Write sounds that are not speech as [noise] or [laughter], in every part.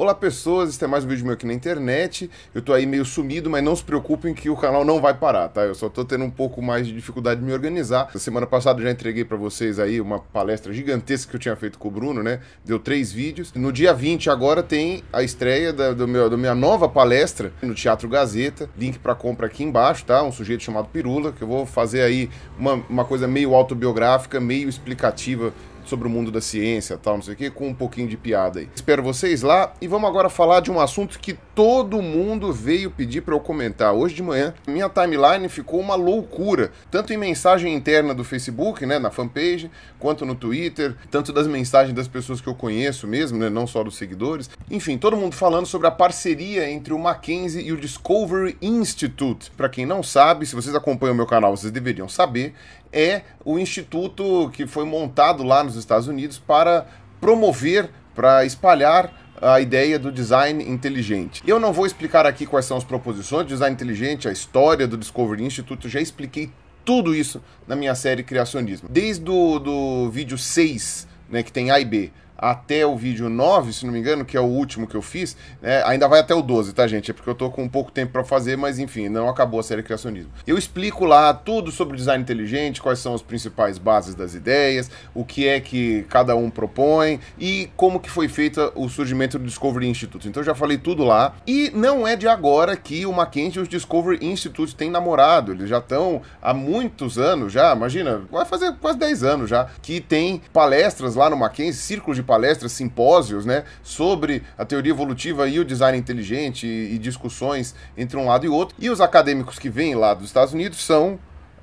Olá pessoas, este é mais um vídeo meu aqui na internet. Eu tô aí meio sumido, mas não se preocupem que o canal não vai parar, tá? Eu só tô tendo um pouco mais de dificuldade de me organizar. Essa semana passada eu já entreguei para vocês aí uma palestra gigantesca que eu tinha feito com o Bruno, né? Deu três vídeos. No dia 20 agora tem a estreia da, do meu, da minha nova palestra no Teatro Gazeta. Link para compra aqui embaixo, tá? Um sujeito chamado Pirula, que eu vou fazer aí uma, uma coisa meio autobiográfica, meio explicativa sobre o mundo da ciência, tal, não sei o quê, com um pouquinho de piada aí. Espero vocês lá e vamos agora falar de um assunto que todo mundo veio pedir para eu comentar hoje de manhã. Minha timeline ficou uma loucura, tanto em mensagem interna do Facebook, né, na fanpage, quanto no Twitter, tanto das mensagens das pessoas que eu conheço mesmo, né, não só dos seguidores. Enfim, todo mundo falando sobre a parceria entre o Mackenzie e o Discovery Institute. Para quem não sabe, se vocês acompanham o meu canal, vocês deveriam saber, é o instituto que foi montado lá nos Estados Unidos para promover, para espalhar a ideia do design inteligente. Eu não vou explicar aqui quais são as proposições do design inteligente, a história do Discovery Institute, eu já expliquei tudo isso na minha série Criacionismo. Desde o do vídeo 6, né, que tem A e B, até o vídeo 9, se não me engano, que é o último que eu fiz, né? Ainda vai até o 12, tá, gente? É porque eu tô com um pouco tempo para fazer, mas enfim, não acabou a série Criacionismo. Eu explico lá tudo sobre design inteligente, quais são as principais bases das ideias, o que é que cada um propõe e como que foi feita o surgimento do Discovery Institute. Então já falei tudo lá. E não é de agora que o Mackenzie e os Discovery Institute têm namorado. Eles já estão há muitos anos já, imagina, vai fazer quase 10 anos já, que tem palestras lá no Mackenzie, círculos de palestras, simpósios, né, sobre a teoria evolutiva e o design inteligente e, e discussões entre um lado e outro. E os acadêmicos que vêm lá dos Estados Unidos são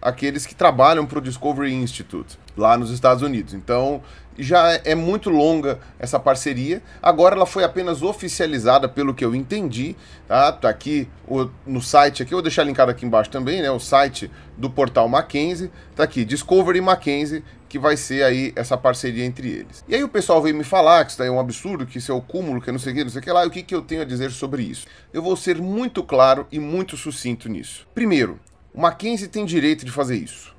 aqueles que trabalham para o Discovery Institute lá nos Estados Unidos. Então já é muito longa essa parceria. Agora ela foi apenas oficializada, pelo que eu entendi. Tá, tá aqui o, no site aqui, eu vou deixar linkado aqui embaixo também, né? O site do portal Mackenzie. Tá aqui, Discovery Mackenzie, que vai ser aí essa parceria entre eles. E aí o pessoal veio me falar que isso daí é um absurdo, que isso é o cúmulo, que não sei o que, não sei o que lá, e o que, que eu tenho a dizer sobre isso? Eu vou ser muito claro e muito sucinto nisso. Primeiro, o Mackenzie tem direito de fazer isso.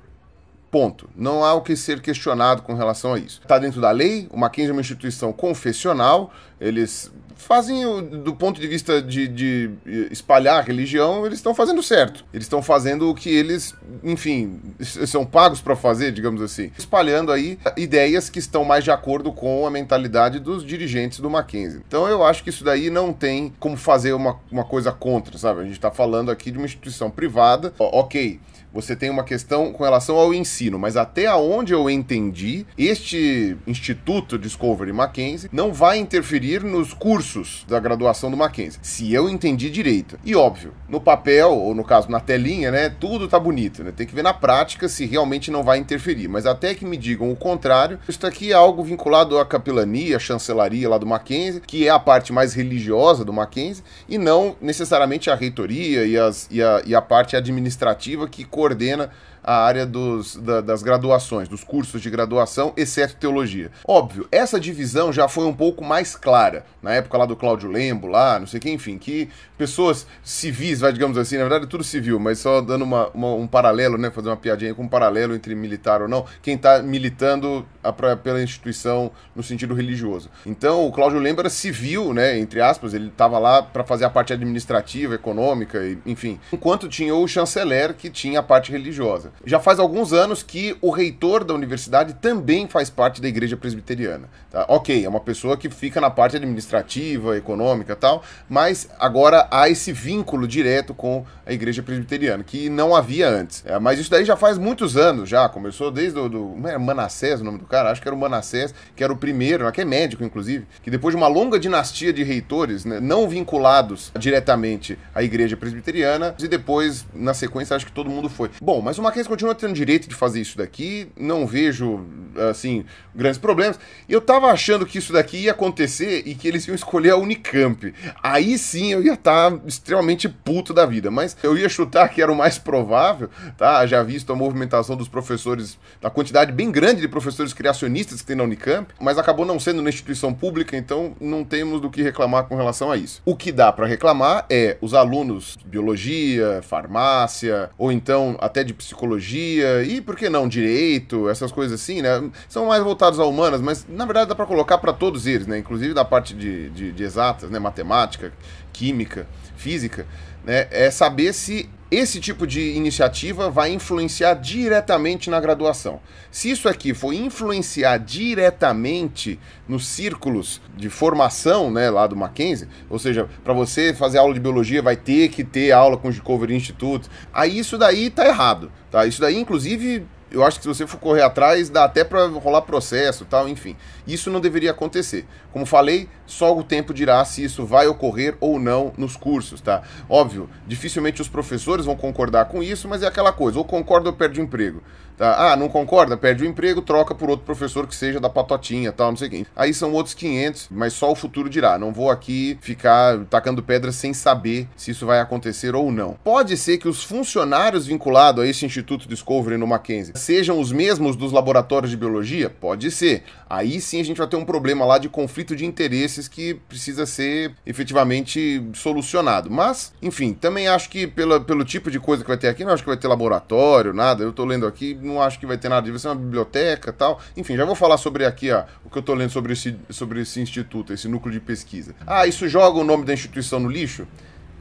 Ponto. Não há o que ser questionado com relação a isso. Está dentro da lei, o Mackenzie é uma instituição confessional, eles fazem, do ponto de vista de, de eh, espalhar religião, eles estão fazendo certo. Eles estão fazendo o que eles, enfim, são pagos para fazer, digamos assim. Espalhando aí ah, ideias que estão mais de acordo com a mentalidade dos dirigentes do Mackenzie. Então eu acho que isso daí não tem como fazer uma, uma coisa contra, sabe? A gente está falando aqui de uma instituição privada, ok você tem uma questão com relação ao ensino, mas até onde eu entendi, este Instituto Discovery Mackenzie não vai interferir nos cursos da graduação do Mackenzie, se eu entendi direito. E óbvio, no papel, ou no caso na telinha, né, tudo tá bonito, né? Tem que ver na prática se realmente não vai interferir, mas até que me digam o contrário, isso aqui é algo vinculado à capelania, à chancelaria lá do Mackenzie, que é a parte mais religiosa do Mackenzie, e não necessariamente a reitoria e, as, e, a, e a parte administrativa que coordena coordena a área dos, da, das graduações, dos cursos de graduação, exceto teologia. Óbvio, essa divisão já foi um pouco mais clara, na época lá do Cláudio Lembo, lá, não sei quem, enfim, que pessoas civis, vai, digamos assim, na verdade é tudo civil, mas só dando uma, uma, um paralelo, né, fazer uma piadinha com um paralelo entre militar ou não, quem está militando a, pra, pela instituição no sentido religioso. Então, o Cláudio Lembo era civil, né, entre aspas, ele estava lá para fazer a parte administrativa, econômica, enfim. Enquanto tinha o chanceler, que tinha a parte religiosa. Já faz alguns anos que o reitor da universidade também faz parte da igreja presbiteriana. Tá? Ok, é uma pessoa que fica na parte administrativa, econômica tal, mas agora há esse vínculo direto com a igreja presbiteriana, que não havia antes. É, mas isso daí já faz muitos anos já, começou desde o do, não era Manassés o nome do cara? Acho que era o Manassés, que era o primeiro, né, que é médico inclusive, que depois de uma longa dinastia de reitores, né, não vinculados diretamente à igreja presbiteriana, e depois, na sequência, acho que todo mundo foi. Bom, mas uma questão continua tendo direito de fazer isso daqui, não vejo, assim, grandes problemas. Eu tava achando que isso daqui ia acontecer e que eles iam escolher a Unicamp. Aí sim eu ia estar tá extremamente puto da vida, mas eu ia chutar que era o mais provável, tá? Já visto a movimentação dos professores, da quantidade bem grande de professores criacionistas que tem na Unicamp, mas acabou não sendo na instituição pública, então não temos do que reclamar com relação a isso. O que dá para reclamar é os alunos de biologia, farmácia, ou então até de psicologia psicologia e, por que não, direito, essas coisas assim, né? São mais voltados a humanas, mas na verdade dá para colocar para todos eles, né? Inclusive da parte de, de, de exatas, né? Matemática, química, física né, é saber se esse tipo de iniciativa vai influenciar diretamente na graduação. Se isso aqui for influenciar diretamente nos círculos de formação né, lá do Mackenzie, ou seja, para você fazer aula de biologia vai ter que ter aula com o Discovery Institute, aí isso daí está errado. Tá? Isso daí, inclusive, eu acho que se você for correr atrás, dá até para rolar processo tal, enfim. Isso não deveria acontecer. Como falei, só o tempo dirá se isso vai ocorrer ou não nos cursos, tá? Óbvio, dificilmente os professores vão concordar com isso, mas é aquela coisa, ou concorda ou perde o emprego. Tá, ah, não concorda? Perde o emprego, troca por outro professor que seja da patotinha, tal, não sei quem. Aí são outros 500, mas só o futuro dirá. Não vou aqui ficar tacando pedra sem saber se isso vai acontecer ou não. Pode ser que os funcionários vinculados a esse Instituto Discovery no Mackenzie sejam os mesmos dos laboratórios de biologia? Pode ser. Aí sim a gente vai ter um problema lá de conflito de interesses que precisa ser efetivamente solucionado. Mas, enfim, também acho que pela, pelo tipo de coisa que vai ter aqui, não acho que vai ter laboratório, nada. Eu tô lendo aqui, não acho que vai ter nada, vai ser uma biblioteca tal. Enfim, já vou falar sobre aqui ó, o que eu estou lendo sobre esse, sobre esse instituto, esse núcleo de pesquisa. Ah, isso joga o nome da instituição no lixo?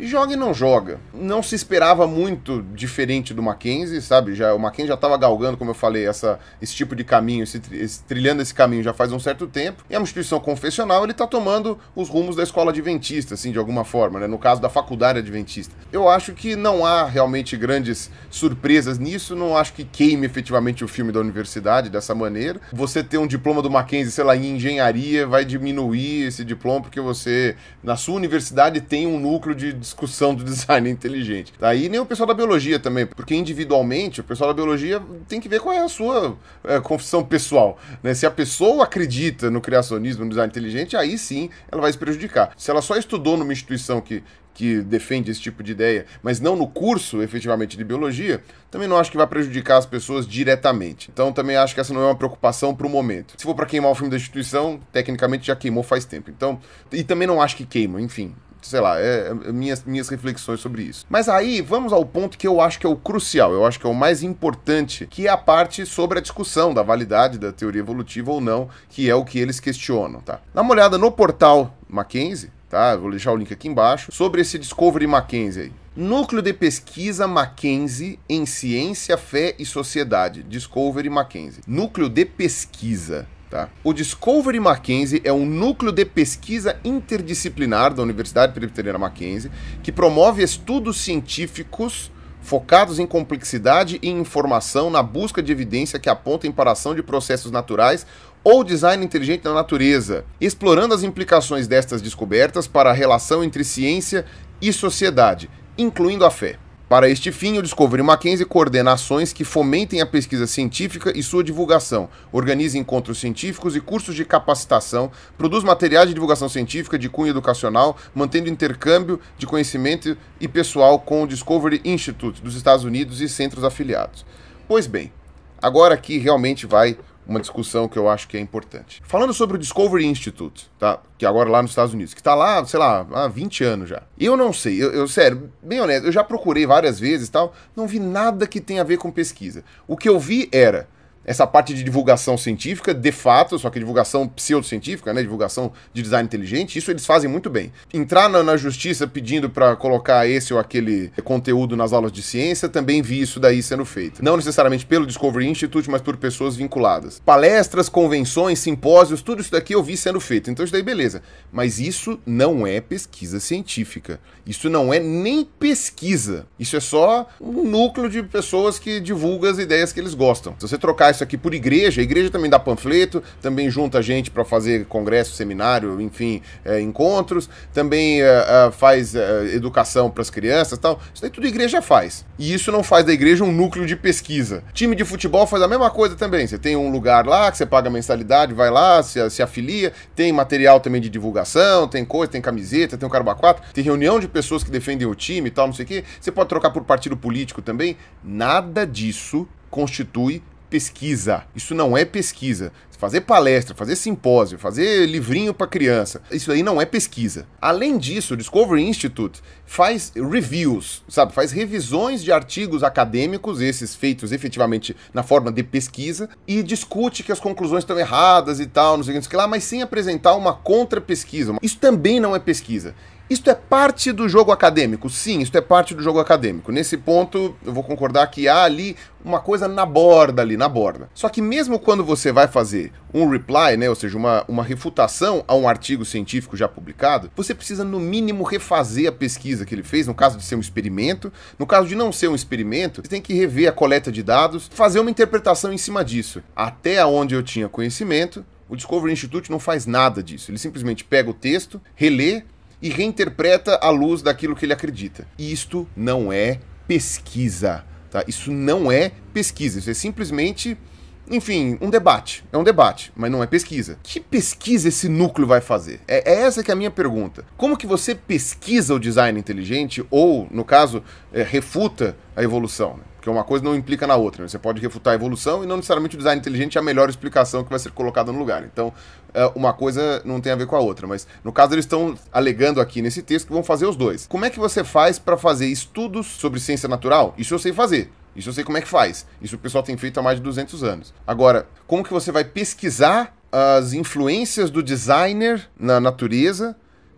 joga e não joga. Não se esperava muito diferente do Mackenzie, sabe? Já, o Mackenzie já estava galgando, como eu falei, essa, esse tipo de caminho, esse, esse, trilhando esse caminho já faz um certo tempo. E a instituição confessional, ele está tomando os rumos da escola adventista, assim, de alguma forma, né? No caso da faculdade adventista. Eu acho que não há realmente grandes surpresas nisso, não acho que queime efetivamente o filme da universidade dessa maneira. Você ter um diploma do Mackenzie, sei lá, em engenharia, vai diminuir esse diploma porque você, na sua universidade, tem um núcleo de discussão do [laughs] design inteligente. Tá? nem o pessoal da biologia também, porque individualmente o pessoal da biologia tem que ver qual é a sua é, confissão pessoal. Né? Se a pessoa acredita no criacionismo, no design inteligente, aí sim ela vai se prejudicar. Se ela só estudou numa instituição que, que defende esse tipo de ideia, mas não no curso efetivamente de biologia, também não acho que vai prejudicar as pessoas diretamente. Então também acho que essa não é uma preocupação para o momento. Se for para queimar o filme da instituição, tecnicamente já queimou faz tempo. Então, e também não acho que queima, enfim sei lá, é, é, minhas, minhas reflexões sobre isso. Mas aí vamos ao ponto que eu acho que é o crucial, eu acho que é o mais importante, que é a parte sobre a discussão da validade da teoria evolutiva ou não, que é o que eles questionam, tá? Dá uma olhada no portal Mackenzie, tá? Vou deixar o link aqui embaixo, sobre esse Discovery Mackenzie aí. Núcleo de Pesquisa Mackenzie em Ciência, Fé e Sociedade, Discovery Mackenzie. Núcleo de Pesquisa. Tá. O Discovery Mackenzie é um núcleo de pesquisa interdisciplinar da Universidade Presbiteriana Mackenzie que promove estudos científicos focados em complexidade e informação na busca de evidência que apontem para a ação de processos naturais ou design inteligente na natureza, explorando as implicações destas descobertas para a relação entre ciência e sociedade, incluindo a fé. Para este fim, o Discovery Mackenzie coordena ações que fomentem a pesquisa científica e sua divulgação, organiza encontros científicos e cursos de capacitação, produz materiais de divulgação científica de cunho educacional, mantendo intercâmbio de conhecimento e pessoal com o Discovery Institute dos Estados Unidos e centros afiliados. Pois bem, agora aqui realmente vai uma discussão que eu acho que é importante. Falando sobre o Discovery Institute, tá? Que é agora lá nos Estados Unidos, que tá lá, sei lá, há 20 anos já. Eu não sei, eu, eu sério, bem honesto, eu já procurei várias vezes e tal, não vi nada que tenha a ver com pesquisa. O que eu vi era essa parte de divulgação científica, de fato, só que divulgação pseudocientífica, né, divulgação de design inteligente, isso eles fazem muito bem. Entrar na, na justiça pedindo para colocar esse ou aquele conteúdo nas aulas de ciência, também vi isso daí sendo feito. Não necessariamente pelo Discovery Institute, mas por pessoas vinculadas. Palestras, convenções, simpósios, tudo isso daqui eu vi sendo feito. Então isso daí beleza. Mas isso não é pesquisa científica. Isso não é nem pesquisa. Isso é só um núcleo de pessoas que divulgam as ideias que eles gostam. Se você trocar isso aqui por igreja, a igreja também dá panfleto, também junta gente para fazer congresso, seminário, enfim, é, encontros, também é, é, faz é, educação para as crianças tal. Isso daí tudo a igreja faz. E isso não faz da igreja um núcleo de pesquisa. Time de futebol faz a mesma coisa também. Você tem um lugar lá que você paga mensalidade, vai lá, se, se afilia, tem material também de divulgação, tem coisa, tem camiseta, tem o um carbaquato, tem reunião de pessoas que defendem o time e tal, não sei o quê. Você pode trocar por partido político também. Nada disso constitui pesquisa. Isso não é pesquisa. Fazer palestra, fazer simpósio, fazer livrinho para criança, isso aí não é pesquisa. Além disso, o Discovery Institute faz reviews, sabe? Faz revisões de artigos acadêmicos, esses feitos efetivamente na forma de pesquisa, e discute que as conclusões estão erradas e tal, não sei o que lá, mas sem apresentar uma contra-pesquisa. Isso também não é pesquisa. Isto é parte do jogo acadêmico, sim, isto é parte do jogo acadêmico. Nesse ponto, eu vou concordar que há ali uma coisa na borda ali, na borda. Só que mesmo quando você vai fazer um reply, né, ou seja, uma, uma refutação a um artigo científico já publicado, você precisa no mínimo refazer a pesquisa que ele fez, no caso de ser um experimento, no caso de não ser um experimento, você tem que rever a coleta de dados, fazer uma interpretação em cima disso. Até onde eu tinha conhecimento, o Discovery Institute não faz nada disso. Ele simplesmente pega o texto, relê, e reinterpreta à luz daquilo que ele acredita. Isto não é pesquisa, tá? Isso não é pesquisa, isso é simplesmente enfim, um debate. É um debate, mas não é pesquisa. Que pesquisa esse núcleo vai fazer? É, é essa que é a minha pergunta. Como que você pesquisa o design inteligente ou, no caso, é, refuta a evolução? Né? Porque uma coisa não implica na outra. Né? Você pode refutar a evolução e não necessariamente o design inteligente é a melhor explicação que vai ser colocada no lugar. Então, é, uma coisa não tem a ver com a outra. Mas, no caso, eles estão alegando aqui nesse texto que vão fazer os dois. Como é que você faz para fazer estudos sobre ciência natural? Isso eu sei fazer. Isso eu sei como é que faz. Isso o pessoal tem feito há mais de 200 anos. Agora, como que você vai pesquisar as influências do designer na natureza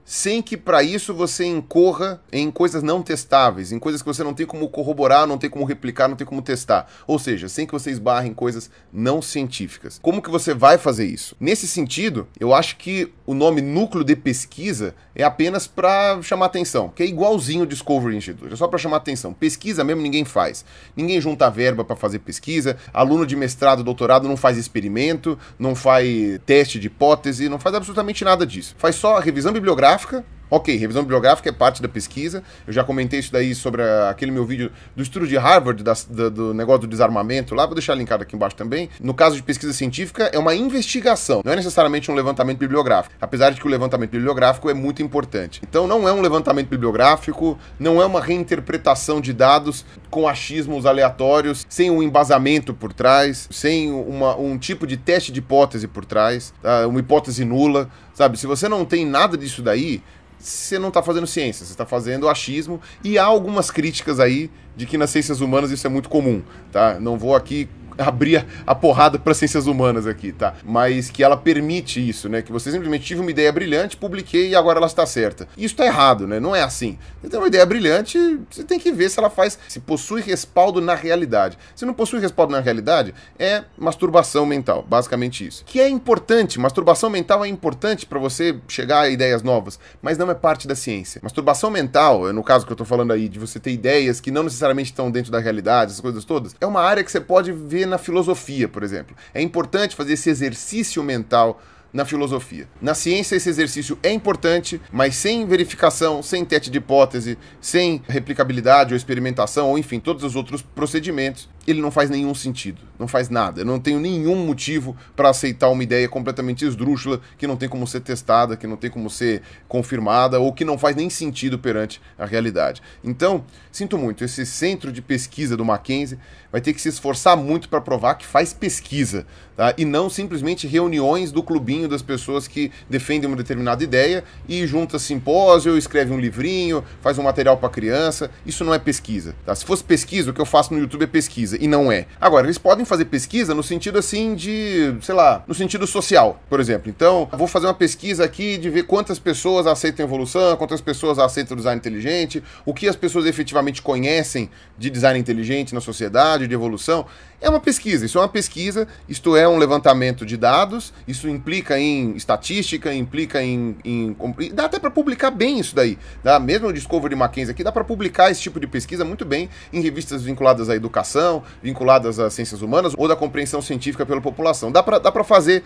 sem que para isso você incorra em coisas não testáveis, em coisas que você não tem como corroborar, não tem como replicar, não tem como testar. Ou seja, sem que você esbarre em coisas não científicas. Como que você vai fazer isso? Nesse sentido, eu acho que o nome núcleo de pesquisa é apenas para chamar atenção, que é igualzinho o Discovery Institute, é só para chamar atenção. Pesquisa mesmo ninguém faz. Ninguém junta verba para fazer pesquisa, aluno de mestrado, doutorado não faz experimento, não faz teste de hipótese, não faz absolutamente nada disso. Faz só a revisão bibliográfica графика, Ok, revisão bibliográfica é parte da pesquisa. Eu já comentei isso daí sobre a, aquele meu vídeo do estudo de Harvard, da, da, do negócio do desarmamento lá, vou deixar linkado aqui embaixo também. No caso de pesquisa científica, é uma investigação, não é necessariamente um levantamento bibliográfico, apesar de que o levantamento bibliográfico é muito importante. Então, não é um levantamento bibliográfico, não é uma reinterpretação de dados com achismos aleatórios, sem um embasamento por trás, sem uma, um tipo de teste de hipótese por trás, tá? uma hipótese nula, sabe? Se você não tem nada disso daí, você não está fazendo ciência, você está fazendo achismo. E há algumas críticas aí de que nas ciências humanas isso é muito comum, tá? Não vou aqui abrir a porrada para ciências humanas aqui, tá? Mas que ela permite isso, né? Que você simplesmente tive uma ideia brilhante, publiquei e agora ela está certa. Isso está errado, né? Não é assim. Você tem uma ideia brilhante, você tem que ver se ela faz, se possui respaldo na realidade. Se não possui respaldo na realidade, é masturbação mental, basicamente isso. Que é importante, masturbação mental é importante para você chegar a ideias novas, mas não é parte da ciência. Masturbação mental, é no caso que eu estou falando aí, de você ter ideias que não necessariamente estão dentro da realidade, essas coisas todas, é uma área que você pode ver na filosofia, por exemplo. É importante fazer esse exercício mental na filosofia. Na ciência, esse exercício é importante, mas sem verificação, sem teste de hipótese, sem replicabilidade ou experimentação, ou enfim, todos os outros procedimentos, ele não faz nenhum sentido, não faz nada. Eu não tenho nenhum motivo para aceitar uma ideia completamente esdrúxula, que não tem como ser testada, que não tem como ser confirmada, ou que não faz nem sentido perante a realidade. Então, sinto muito, esse centro de pesquisa do Mackenzie vai ter que se esforçar muito para provar que faz pesquisa, tá? e não simplesmente reuniões do clubinho grupinho das pessoas que defendem uma determinada ideia e junta simpósio, escreve um livrinho, faz um material para criança. Isso não é pesquisa. Tá? Se fosse pesquisa, o que eu faço no YouTube é pesquisa, e não é. Agora, eles podem fazer pesquisa no sentido assim de, sei lá, no sentido social, por exemplo. Então, vou fazer uma pesquisa aqui de ver quantas pessoas aceitam evolução, quantas pessoas aceitam design inteligente, o que as pessoas efetivamente conhecem de design inteligente na sociedade, de evolução. É uma pesquisa, isso é uma pesquisa, isto é um levantamento de dados, isso implica em estatística, implica em. em dá até para publicar bem isso daí. Dá? Mesmo o Discovery Mackenzie aqui, dá para publicar esse tipo de pesquisa muito bem em revistas vinculadas à educação, vinculadas às ciências humanas ou da compreensão científica pela população. Dá para fazer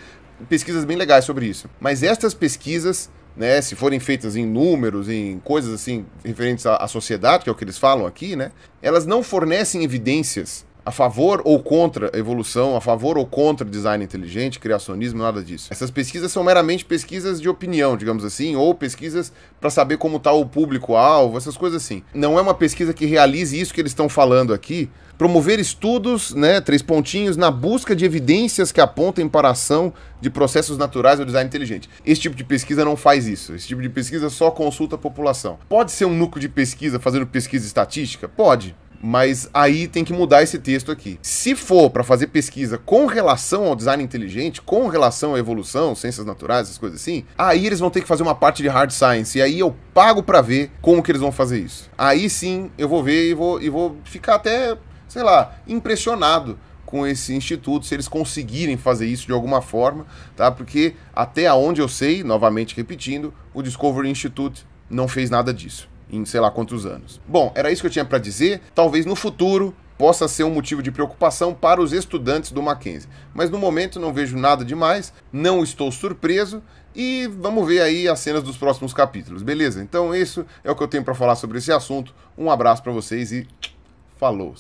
pesquisas bem legais sobre isso. Mas estas pesquisas né, se forem feitas em números, em coisas assim referentes à, à, sociedade, que é o que eles falam aqui, né, elas não fornecem evidências a favor ou contra evolução, a favor ou contra design inteligente, criacionismo, nada disso. Essas pesquisas são meramente pesquisas de opinião, digamos assim, ou pesquisas para saber como está o público-alvo, essas coisas assim. Não é uma pesquisa que realize isso que eles estão falando aqui. Promover estudos, né, três pontinhos, na busca de evidências que apontem para a ação de processos naturais ou design inteligente. Esse tipo de pesquisa não faz isso. Esse tipo de pesquisa só consulta a população. Pode ser um núcleo de pesquisa fazendo pesquisa estatística? Pode. Mas aí tem que mudar esse texto aqui. Se for para fazer pesquisa com relação ao design inteligente, com relação à evolução, ciências naturais, essas coisas assim, aí eles vão ter que fazer uma parte de hard science. E aí eu pago para ver como que eles vão fazer isso. Aí sim eu vou ver e vou, e vou ficar até, sei lá, impressionado com esse instituto, se eles conseguirem fazer isso de alguma forma, tá? Porque até onde eu sei, novamente repetindo, o Discovery Institute não fez nada disso em sei lá quantos anos. Bom, era isso que eu tinha para dizer. Talvez no futuro possa ser um motivo de preocupação para os estudantes do Mackenzie. Mas no momento não vejo nada demais, não estou surpreso e vamos ver aí as cenas dos próximos capítulos, beleza? Então isso é o que eu tenho para falar sobre esse assunto. Um abraço para vocês e falou!